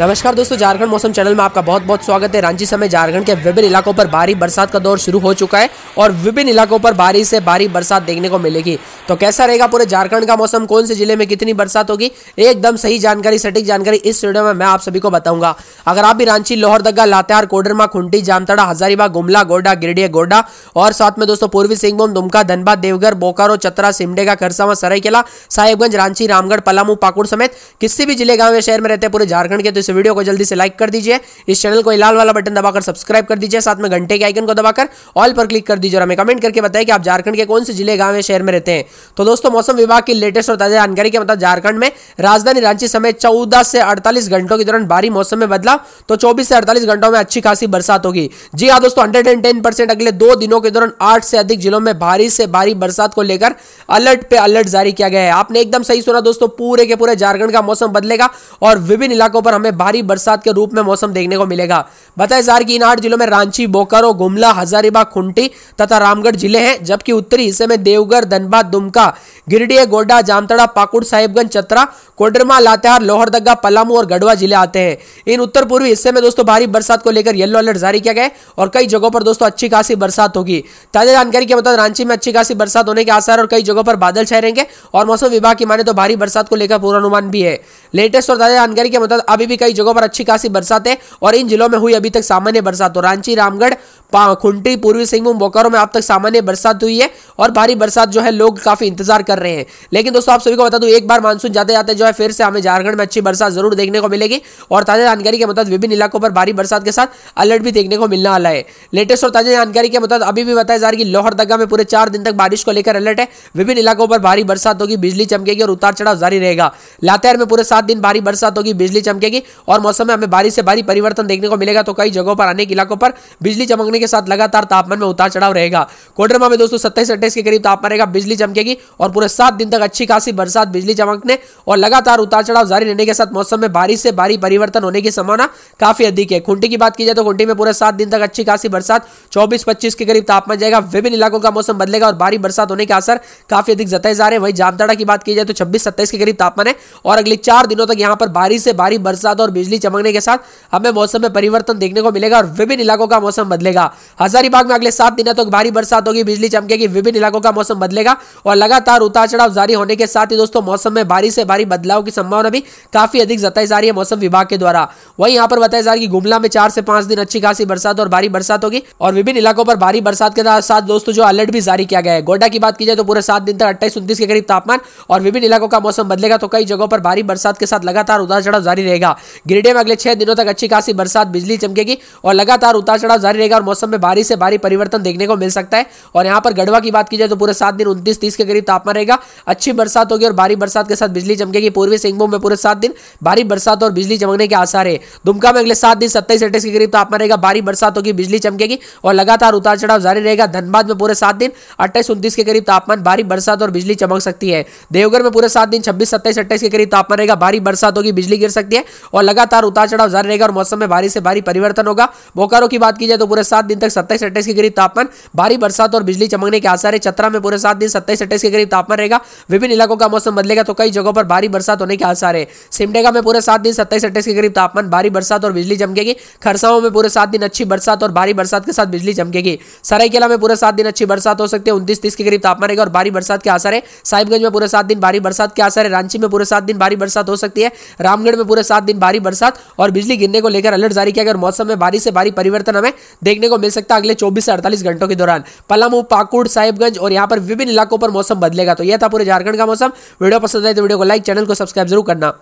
नमस्कार दोस्तों झारखंड मौसम चैनल में आपका बहुत बहुत स्वागत है रांची समय झारखंड के विभिन्न इलाकों पर भारी बरसात का दौर शुरू हो चुका है और विभिन्न इलाकों पर भारी से भारी बरसात देखने को मिलेगी तो कैसा रहेगा पूरे झारखंड का मौसम कौन से जिले में कितनी बरसात होगी एकदम सही जानकारी सटीक जानकारी इस वीडियो में मैं आप सभी को बताऊंगा अगर आप भी रांची लोहरदगा लातेहार कोडरमा खुंटी जामताड़ा हजारीबाग गुमला गोडा गिरडिया गोडा और साथ में दोस्तों पूर्वी सिंहभूम दुमका धनबाद देवघर बोकारो चतरा सिमडेगा खरसावा सरायकेला साहेबगंज रांची रामगढ़ पलामू पाकुड़ समेत किसी भी जिले गांव या शहर में रहते पूरे झारखंड के तो इस वीडियो को जल्दी से लाइक कर दीजिए इस चैनल को लाल वाला बटन दबाकर सब्सक्राइब कर दीजिए साथ में घंटे के आइकन को दबाकर ऑल पर क्लिक कर दीजिए और हमें कमेंट करके बताएं कि आप झारखंड के कौन से जिले गांव शहर में रहते हैं तो दोस्तों मौसम विभाग की लेटेस्ट और ताजा जानकारी के मतलब झारखंड में राजधानी रांची समेत चौदह से अड़तालीस घंटों के दौरान भारी मौसम में बदलाव तो चौबीस से अड़तालीस घंटों में अच्छी खासी बरसात होगी जी हाँ दोस्तों हंड्रेड अगले दो दिनों के दौरान आठ से अधिक जिलों में भारी से भारी बरसात को लेकर अलर्ट पे अलर्ट जारी किया गया है आपने एकदम सही सुना दोस्तों पूरे के पूरे झारखंड का मौसम बदलेगा और विभिन्न इलाकों पर हमें भारी बरसात के रूप में मौसम देखने को मिलेगा बताए जार की इन आठ जिलों में रांची बोकारो गुमला हजारीबाग खुंटी तथा रामगढ़ जिले हैं जबकि उत्तरी हिस्से में देवघर धनबाद दुमका गिरडीह गोड्डा जामतड़ा पाकुड़ साहिबगंज चतरा कोडरमा लातेहार लोहरदगा पलामू और गढ़वा जिले आते हैं इन उत्तर पूर्वी हिस्से में दोस्तों भारी बरसात को लेकर येलो अलर्ट जारी किया गया और कई जगहों पर दोस्तों अच्छी खासी बरसात होगी ताजा जानकारी के मुताबिक रांची में अच्छी खासी बरसात होने के आसार और कई जगहों पर बादल छह रहेंगे और मौसम विभाग की माने तो भारी बरसात को लेकर पूर्वानुमान भी है लेटेस्ट और ताज़ा जानकारी के मतलब अभी भी कई जगहों पर अच्छी खासी बरसात है और इन जिलों में हुई अभी तक सामान्य बरसात तो रांची रामगढ़ खुंटी पूर्वी सिंहभूम बोकारो में अब तक सामान्य बरसात हुई है और भारी बरसात जो है लोग काफी इंतजार कर रहे हैं लेकिन दोस्तों आप सभी को बता दूं एक बार मानसून जाते जाते जो है फिर से हमें झारखंड में अच्छी बरसात जरूर देखने को मिलेगी और ताजा जानकारी के मुताबिक विभिन्न इलाकों पर भारी बरसात के साथ अलर्ट भी देखने को मिलने वाला है लेटेस्ट और ताजा जानकारी के मुताबिक अभी भी बताया जा रहा है कि लोहरदगा में पूरे चार दिन तक बारिश को लेकर अलर्ट है विभिन्न इलाकों पर भारी बरसात होगी बिजली चमकेगी और उतार चढ़ाव जारी रहेगा लातेहार में पूरे सात दिन भारी बरसात होगी बिजली चमकेगी और मौसम में हमें बारिश से भारी परिवर्तन देखने को मिलेगा तो कई जगहों पर अनेक इलाकों पर बिजली चमकने होने के साथ लगातार तापमान में उतार चढ़ाव रहेगा कोडरमा में दोस्तों सत्ताईस अट्ठाईस के करीब तापमान रहेगा बिजली चमकेगी और पूरे सात दिन तक अच्छी खासी बरसात बिजली चमकने और लगातार उतार चढ़ाव जारी रहने के साथ मौसम में बारिश से भारी परिवर्तन होने की संभावना काफी अधिक है खुंटी की बात की जाए तो खुंटी में पूरे सात दिन तक अच्छी खासी बरसात चौबीस पच्चीस के करीब तापमान जाएगा विभिन्न इलाकों का मौसम बदलेगा और भारी बरसात होने के असर काफी अधिक जताए जा रहे हैं वही जामताड़ा की बात की जाए तो छब्बीस सत्ताईस के करीब तापमान है और अगले चार दिनों तक यहाँ पर भारी से भारी बरसात और बिजली चमकने के साथ हमें मौसम में परिवर्तन देखने को मिलेगा और विभिन्न इलाकों का मौसम बदलेगा हजारीबाग में अगले सात दिनों तक तो भारी बरसात होगी बिजली चमकेगी विभिन्न इलाकों का मौसम बदलेगा और लगातार उतार चढ़ाव जारी होने के साथ ही दोस्तों मौसम में भारी से भारी बदलाव की संभावना भी काफी अधिक जताई जा रही है मौसम विभाग के द्वारा वही यहाँ पर बताया जा रहा है की गुमला में चार से पांच दिन अच्छी खासी बरसात और भारी बरसात होगी और विभिन्न इलाकों पर भारी बरसात के साथ दोस्तों जो अलर्ट भी जारी किया गया है गोड्डा की बात की जाए तो पूरे सात दिन तक अट्ठाईस उन्तीस के करीब तापमान और विभिन्न इलाकों का मौसम बदलेगा तो कई जगहों पर भारी बरसात के साथ लगातार उतार चढ़ाव जारी रहेगा गिरडे में अगले छह दिनों तक अच्छी खासी बरसात बिजली चमकेगी और लगातार उतार चढ़ाव जारी रहेगा और मौसम में भारी से भारी परिवर्तन देखने को मिल सकता है और यहाँ पर गढ़वा की बात की जाए तो पूरे सात दिन उन्तीस तीस के करीब तापमान रहेगा अच्छी बरसात होगी और भारी बरसात के साथ बिजली चमकेगी पूर्वी सिंहभूम में पूरे सात दिन भारी बरसात और बिजली चमकने के आसार है दुमका में अगले सात दिन सत्ताईस अट्ठाईस के करीब तापमान रहेगा भारी बरसात होगी बिजली चमकेगी और लगातार उतार चढ़ाव जारी रहेगा धनबाद में पूरे सात दिन अट्ठाईस उन्तीस के करीब तापमान भारी बरसात और बिजली चमक सकती है देवघर में पूरे सात दिन छब्बीस सत्ताईस अट्ठाईस के करीब तापमान रहेगा भारी बरसात होगी बिजली गिर सकती है और लगातार उतार चढ़ाव जारी रहेगा और मौसम में भारी से भारी परिवर्तन होगा बोकारो की बात की जाए तो पूरे सात सात दिन तक सत्ताईस अट्ठाईस के करीब तापमान भारी बरसात और बिजली चमकने के आसार है चतरा में पूरे सात दिन सत्ताईस अट्ठाईस के करीब तापमान रहेगा विभिन्न इलाकों का मौसम बदलेगा तो कई जगहों पर भारी बरसात होने के आसार है सिमडेगा में पूरे सात दिन सत्ताईस अट्ठाईस के करीब तापमान भारी बरसात और बिजली चमकेगी खरसाओं में पूरे सात दिन अच्छी बरसात और भारी बरसात के साथ बिजली चमकेगी सरायकेला में पूरे सात दिन अच्छी बरसात हो सकती है उन्तीस तीस के करीब तापमान रहेगा और भारी बरसात के आसार है साहिबगंज में पूरे सात दिन भारी बरसात के आसार है रांची में पूरे सात दिन भारी बरसात हो सकती है रामगढ़ में पूरे सात दिन भारी बरसात और बिजली गिरने को लेकर अलर्ट जारी किया गया और मौसम में भारी से भारी परिवर्तन हमें देखने को को मिल सकता है अगले चौबीस से अड़तालीस घंटों के दौरान पलामू पाकुड़ साहिबगंज और यहाँ पर विभिन्न इलाकों पर मौसम बदलेगा तो यह था पूरे झारखंड का मौसम वीडियो पसंद आए तो वीडियो को लाइक चैनल को सब्सक्राइब जरूर करना